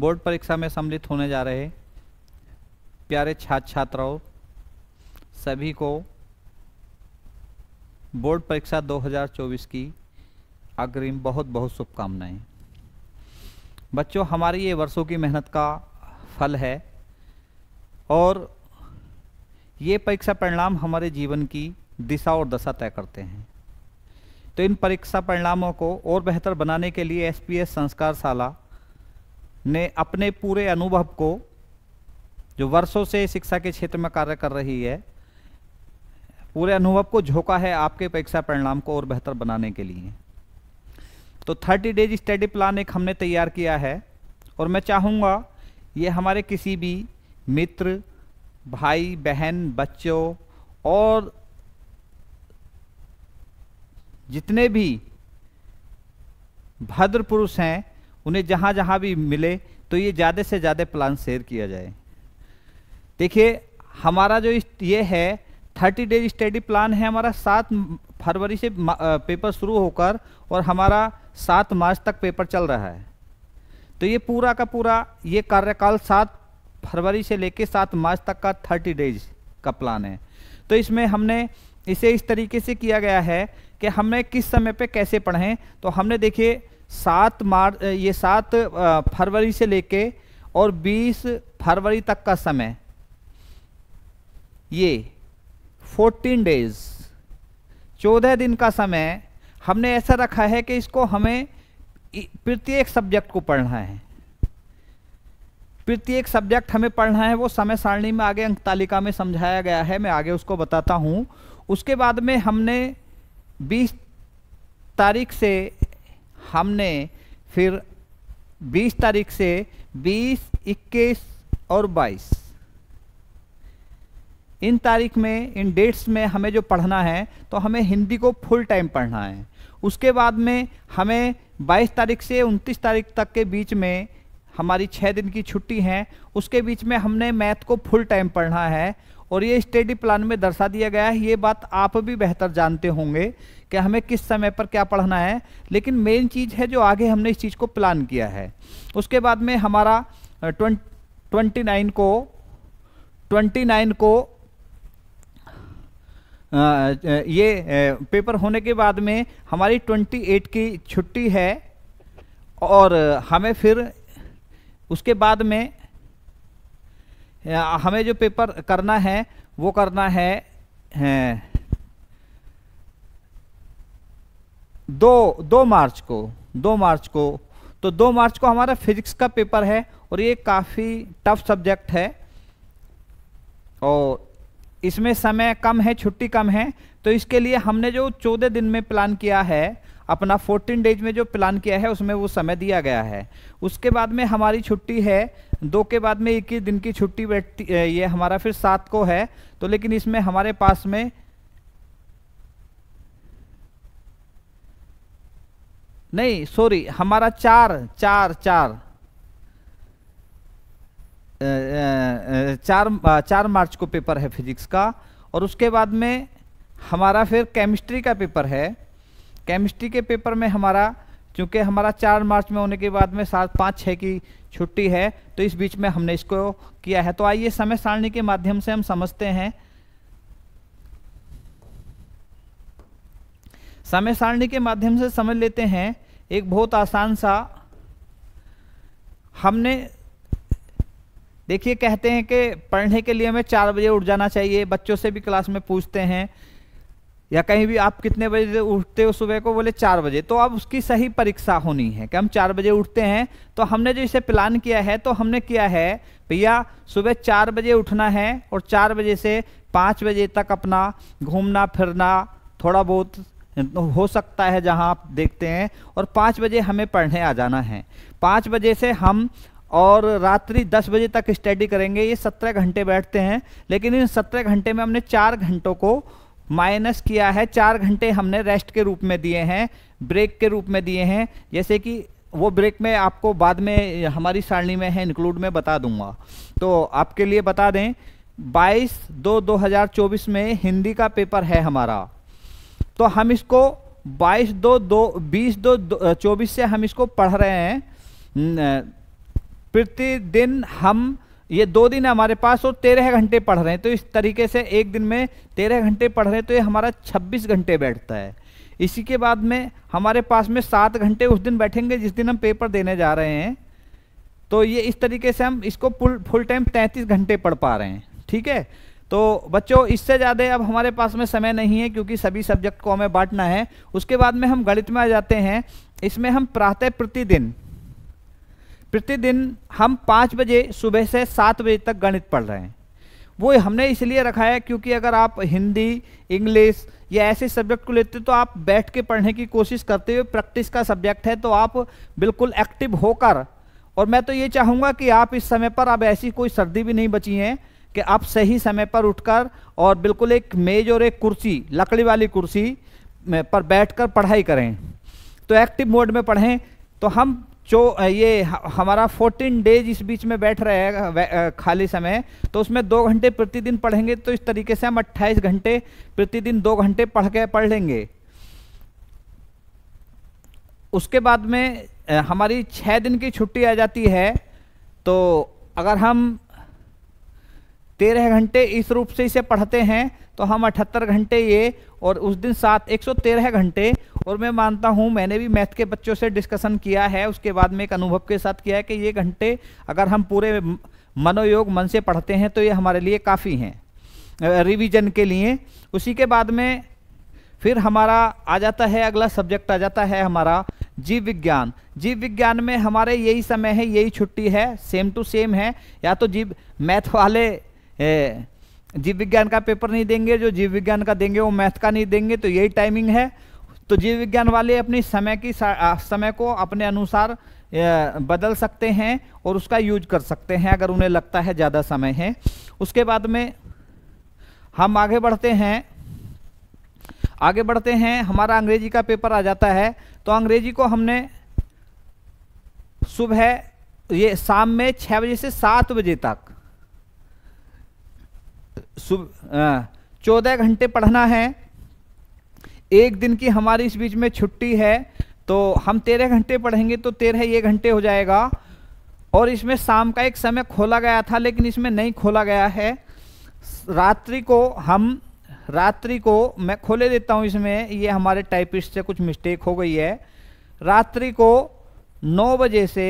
board परीक्षा में सम्मिलित होने जा रहे प्यारे छात्र छात्राओं सभी को बोर्ड परीक्षा 2024 की अग्रिम बहुत बहुत शुभकामनाएं बच्चों हमारी ये वर्षों की मेहनत का फल है और ये परीक्षा परिणाम हमारे जीवन की दिशा और दशा तय करते हैं तो इन परीक्षा परिणामों को और बेहतर बनाने के लिए एसपीएस संस्कारशाला ने अपने पूरे अनुभव को जो वर्षों से शिक्षा के क्षेत्र में कार्य कर रही है पूरे अनुभव को झोंका है आपके परीक्षा परिणाम को और बेहतर बनाने के लिए तो 30 डेज स्टडी प्लान एक हमने तैयार किया है और मैं चाहूँगा ये हमारे किसी भी मित्र भाई बहन बच्चों और जितने भी भद्र पुरुष हैं उन्हें जहाँ जहाँ भी मिले तो ये ज़्यादा से ज़्यादा प्लान शेयर किया जाए देखिए हमारा जो ये है थर्टी डेज स्टडी प्लान है हमारा सात फरवरी से पेपर शुरू होकर और हमारा सात मार्च तक पेपर चल रहा है तो ये पूरा का पूरा ये कार्यकाल सात फरवरी से लेकर सात मार्च तक का थर्टी डेज का प्लान है तो इसमें हमने इसे इस तरीके से किया गया है कि हमने किस समय पे कैसे पढ़ें तो हमने देखिए सात मार्च ये सात फरवरी से लेके और बीस फरवरी तक का समय ये फोर्टीन डेज चौदह दिन का समय हमने ऐसा रखा है कि इसको हमें प्रत्येक सब्जेक्ट को पढ़ना है प्रत्येक सब्जेक्ट हमें पढ़ना है वो समय सारणी में आगे अंक तालिका में समझाया गया है मैं आगे उसको बताता हूँ उसके बाद में हमने 20 तारीख से हमने फिर 20 तारीख से 20, 21 और 22 इन तारीख में इन डेट्स में हमें जो पढ़ना है तो हमें हिंदी को फुल टाइम पढ़ना है उसके बाद में हमें 22 तारीख से 29 तारीख तक के बीच में हमारी छः दिन की छुट्टी है उसके बीच में हमने मैथ को फुल टाइम पढ़ना है और ये स्टडी प्लान में दर्शा दिया गया है ये बात आप भी बेहतर जानते होंगे कि हमें किस समय पर क्या पढ़ना है लेकिन मेन चीज़ है जो आगे हमने इस चीज़ को प्लान किया है उसके बाद में हमारा ट्वेंटी नाइन को ट्वेंटी नाइन को ये पेपर होने के बाद में हमारी ट्वेंटी एट की छुट्टी है और हमें फिर उसके बाद में हमें जो पेपर करना है वो करना है, है दो दो मार्च को दो मार्च को तो दो मार्च को हमारा फिजिक्स का पेपर है और ये काफ़ी टफ सब्जेक्ट है और इसमें समय कम है छुट्टी कम है तो इसके लिए हमने जो चौदह दिन में प्लान किया है अपना फोर्टीन डेज में जो प्लान किया है उसमें वो समय दिया गया है उसके बाद में हमारी छुट्टी है दो के बाद में इक्कीस दिन की छुट्टी बैठती ये हमारा फिर सात को है तो लेकिन इसमें हमारे पास में नहीं सॉरी हमारा चार चार चार चार चार मार्च को पेपर है फिजिक्स का और उसके बाद में हमारा फिर केमिस्ट्री का पेपर है केमिस्ट्री के पेपर में हमारा चूँकि हमारा चार मार्च में होने के बाद में सात पाँच छः की छुट्टी है तो इस बीच में हमने इसको किया है तो आइए समय सारणी के माध्यम से हम समझते हैं समय सारणी के माध्यम से समझ लेते हैं एक बहुत आसान सा हमने देखिए कहते हैं कि पढ़ने के लिए हमें चार बजे उठ जाना चाहिए बच्चों से भी क्लास में पूछते हैं या कहीं भी आप कितने बजे उठते हो सुबह को बोले चार बजे तो अब उसकी सही परीक्षा होनी है कि हम चार बजे उठते हैं तो हमने जो इसे प्लान किया है तो हमने किया है भैया सुबह चार बजे उठना है और चार बजे से पाँच बजे तक अपना घूमना फिरना थोड़ा बहुत हो सकता है जहां आप देखते हैं और पाँच बजे हमें पढ़ने आ जाना है पाँच बजे से हम और रात्रि दस बजे तक स्टडी करेंगे ये सत्रह घंटे बैठते हैं लेकिन इन सत्रह घंटे में हमने चार घंटों को माइनस किया है चार घंटे हमने रेस्ट के रूप में दिए हैं ब्रेक के रूप में दिए हैं जैसे कि वो ब्रेक में आपको बाद में हमारी सारणी में है इंक्लूड में बता दूंगा तो आपके लिए बता दें 22 दो 2024 में हिंदी का पेपर है हमारा तो हम इसको 22 दो दो बीस दो, दो चौबीस से हम इसको पढ़ रहे हैं प्रतिदिन हम ये दो दिन हमारे पास और तेरह घंटे पढ़ रहे हैं तो इस तरीके से एक दिन में तेरह घंटे पढ़ रहे हैं तो ये हमारा छब्बीस घंटे बैठता है इसी के बाद में हमारे पास में सात घंटे उस दिन बैठेंगे जिस दिन हम पेपर देने जा रहे हैं तो ये इस तरीके से हम इसको फुल फुल टाइम तैंतीस घंटे पढ़ पा रहे हैं ठीक है तो बच्चों इससे ज़्यादा अब हमारे पास में समय नहीं है क्योंकि सभी सब्जेक्ट को हमें बांटना है उसके बाद में हम गणित में आ जाते हैं इसमें हम प्रातः प्रतिदिन प्रतिदिन हम पाँच बजे सुबह से सात बजे तक गणित पढ़ रहे हैं वो हमने इसलिए रखा है क्योंकि अगर आप हिंदी इंग्लिश या ऐसे सब्जेक्ट को लेते तो आप बैठ के पढ़ने की कोशिश करते हुए प्रैक्टिस का सब्जेक्ट है तो आप बिल्कुल एक्टिव होकर और मैं तो ये चाहूँगा कि आप इस समय पर अब ऐसी कोई सर्दी भी नहीं बची है कि आप सही समय पर उठकर और बिल्कुल एक मेज और एक कुर्सी लकड़ी वाली कुर्सी पर बैठकर पढ़ाई करें तो एक्टिव मोड में पढ़ें तो हम चो ये हमारा फोर्टीन डेज इस बीच में बैठ रहे हैं खाली समय तो उसमें दो घंटे प्रतिदिन पढ़ेंगे तो इस तरीके से हम अट्ठाईस घंटे प्रतिदिन दो घंटे पढ़ के पढ़ लेंगे उसके बाद में हमारी छः दिन की छुट्टी आ जाती है तो अगर हम तेरह घंटे इस रूप से इसे पढ़ते हैं तो हम अठहत्तर घंटे ये और उस दिन सात एक सौ तेरह घंटे और मैं मानता हूँ मैंने भी मैथ के बच्चों से डिस्कशन किया है उसके बाद में एक अनुभव के साथ किया है कि ये घंटे अगर हम पूरे मनोयोग मन से पढ़ते हैं तो ये हमारे लिए काफ़ी हैं रिविजन के लिए उसी के बाद में फिर हमारा आ जाता है अगला सब्जेक्ट आ जाता है हमारा जीव विज्ञान जीव विज्ञान में हमारे यही समय है यही छुट्टी है सेम टू सेम है या तो जीव मैथ वाले जीव विज्ञान का पेपर नहीं देंगे जो जीव विज्ञान का देंगे वो मैथ का नहीं देंगे तो यही टाइमिंग है तो जीव विज्ञान वाले अपनी समय की समय को अपने अनुसार बदल सकते हैं और उसका यूज कर सकते हैं अगर उन्हें लगता है ज़्यादा समय है उसके बाद में हम आगे बढ़ते हैं आगे बढ़ते हैं हमारा अंग्रेजी का पेपर आ जाता है तो अंग्रेजी को हमने सुबह ये शाम में छः बजे से सात बजे तक सुबह चौदह घंटे पढ़ना है एक दिन की हमारी इस बीच में छुट्टी है तो हम तेरह घंटे पढ़ेंगे तो तेरह ये घंटे हो जाएगा और इसमें शाम का एक समय खोला गया था लेकिन इसमें नहीं खोला गया है रात्रि को हम रात्रि को मैं खोले देता हूँ इसमें ये हमारे टाइपिस्ट से कुछ मिस्टेक हो गई है रात्रि को नौ बजे से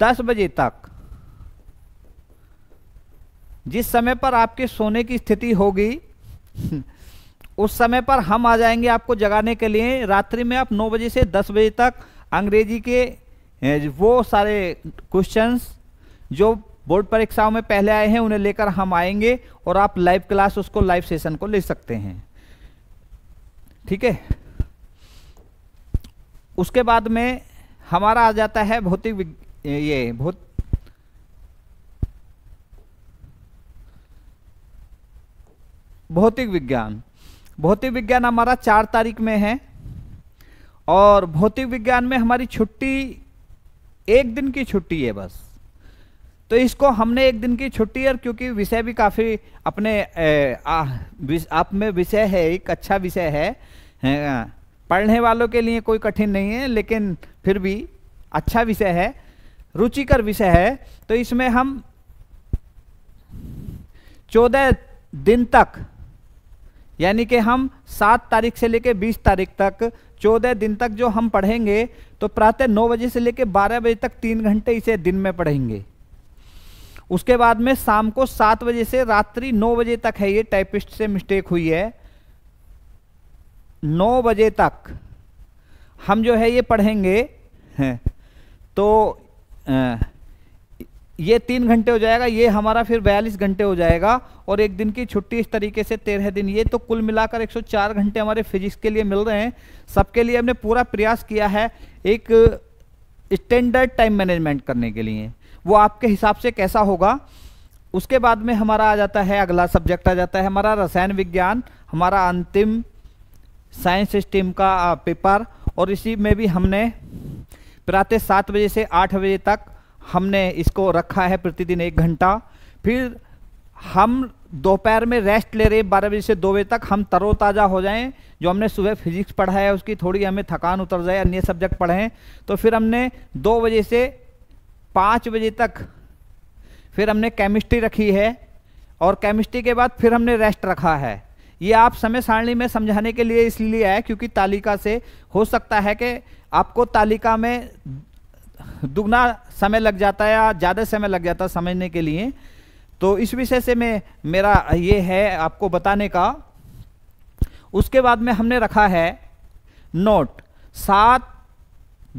दस बजे तक जिस समय पर आपके सोने की स्थिति होगी उस समय पर हम आ जाएंगे आपको जगाने के लिए रात्रि में आप 9 बजे से 10 बजे तक अंग्रेजी के वो सारे क्वेश्चंस जो बोर्ड परीक्षाओं में पहले आए हैं उन्हें लेकर हम आएंगे और आप लाइव क्लास उसको लाइव सेशन को ले सकते हैं ठीक है उसके बाद में हमारा आ जाता है भौतिक ये भौत भौतिक विज्ञान भौतिक विज्ञान हमारा चार तारीख में है और भौतिक विज्ञान में हमारी छुट्टी एक दिन की छुट्टी है बस तो इसको हमने एक दिन की छुट्टी और क्योंकि विषय भी काफ़ी अपने ए, आ, आप में विषय है एक अच्छा विषय है, है पढ़ने वालों के लिए कोई कठिन नहीं है लेकिन फिर भी अच्छा विषय है रुचिकर विषय है तो इसमें हम चौदह दिन तक यानी कि हम सात तारीख से लेकर बीस तारीख तक चौदह दिन तक जो हम पढ़ेंगे तो प्रातः नौ बजे से लेकर बारह बजे तक तीन घंटे इसे दिन में पढ़ेंगे उसके बाद में शाम को सात बजे से रात्रि नौ बजे तक है ये टाइपिस्ट से मिस्टेक हुई है नौ बजे तक हम जो है ये पढ़ेंगे हैं, तो आ, ये तीन घंटे हो जाएगा ये हमारा फिर बयालीस घंटे हो जाएगा और एक दिन की छुट्टी इस तरीके से तेरह दिन ये तो कुल मिलाकर 104 घंटे हमारे फिजिक्स के लिए मिल रहे हैं सबके लिए हमने पूरा प्रयास किया है एक स्टैंडर्ड टाइम मैनेजमेंट करने के लिए वो आपके हिसाब से कैसा होगा उसके बाद में हमारा आ जाता है अगला सब्जेक्ट आ जाता है हमारा रसायन विज्ञान हमारा अंतिम साइंस स्ट्रीम का पेपर और इसी में भी हमने प्रातः सात बजे से आठ बजे तक हमने इसको रखा है प्रतिदिन एक घंटा फिर हम दोपहर में रेस्ट ले रहे हैं बारह बजे से दो बजे तक हम तरोताज़ा हो जाएं जो हमने सुबह फिजिक्स पढ़ा है उसकी थोड़ी हमें थकान उतर जाए अन्य सब्जेक्ट पढ़ें तो फिर हमने दो बजे से पाँच बजे तक फिर हमने केमिस्ट्री रखी है और केमिस्ट्री के बाद फिर हमने रेस्ट रखा है ये आप समय सारणी में समझाने के लिए इसलिए है क्योंकि तालिका से हो सकता है कि आपको तालिका में दुगना समय लग जाता है या ज़्यादा समय लग जाता है समझने के लिए तो इस विषय से मैं मेरा ये है आपको बताने का उसके बाद में हमने रखा है नोट सात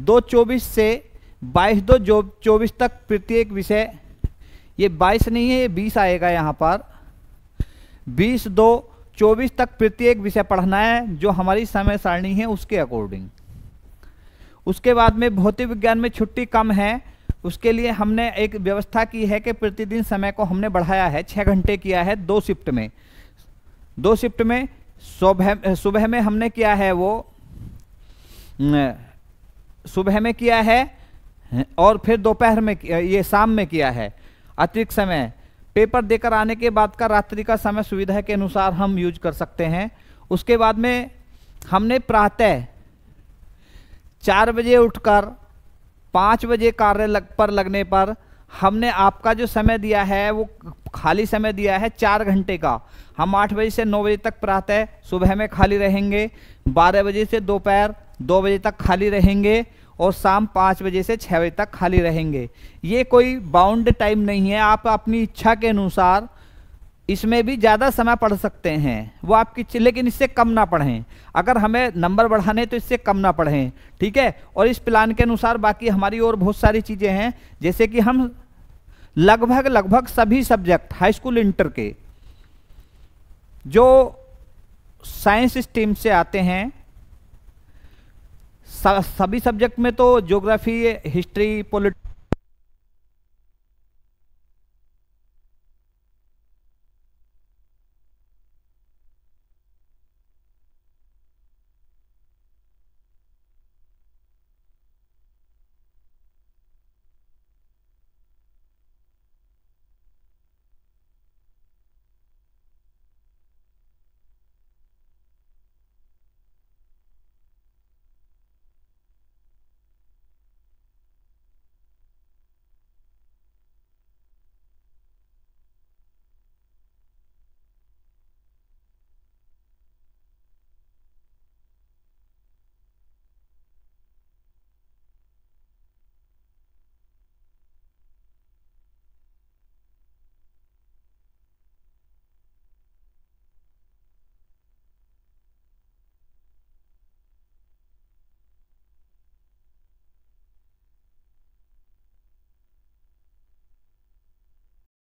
दो चौबीस से बाईस दो जो चौबीस तक प्रत्येक विषय ये बाईस नहीं है ये बीस आएगा यहाँ पर बीस दो चौबीस तक प्रत्येक विषय पढ़ना है जो हमारी समय सारणी है उसके अकॉर्डिंग उसके बाद में भौतिक विज्ञान में छुट्टी कम है उसके लिए हमने एक व्यवस्था की है कि प्रतिदिन समय को हमने बढ़ाया है छः घंटे किया है दो शिफ्ट में दो शिफ्ट में सुबह सुबह में हमने किया है वो सुबह में किया है और फिर दोपहर में ये शाम में किया है अतिरिक्त समय पेपर देकर आने के बाद का रात्रि का समय सुविधा के अनुसार हम यूज कर सकते हैं उसके बाद में हमने प्रातः चार बजे उठकर पाँच बजे कार्य लग पर लगने पर हमने आपका जो समय दिया है वो खाली समय दिया है चार घंटे का हम आठ बजे से नौ बजे तक प्रातः सुबह में खाली रहेंगे बारह बजे से दोपहर दो बजे तक खाली रहेंगे और शाम पाँच बजे से छः बजे तक खाली रहेंगे ये कोई बाउंड टाइम नहीं है आप अपनी इच्छा के अनुसार इसमें भी ज़्यादा समय पढ़ सकते हैं वो आपकी लेकिन इससे कम ना पढ़ें अगर हमें नंबर बढ़ाने तो इससे कम ना पढ़ें ठीक है और इस प्लान के अनुसार बाकी हमारी और बहुत सारी चीज़ें हैं जैसे कि हम लगभग लगभग सभी सब्जेक्ट हाई स्कूल इंटर के जो साइंस स्ट्रीम से आते हैं सभी सब्जेक्ट में तो ज्योग्राफी हिस्ट्री पॉलिट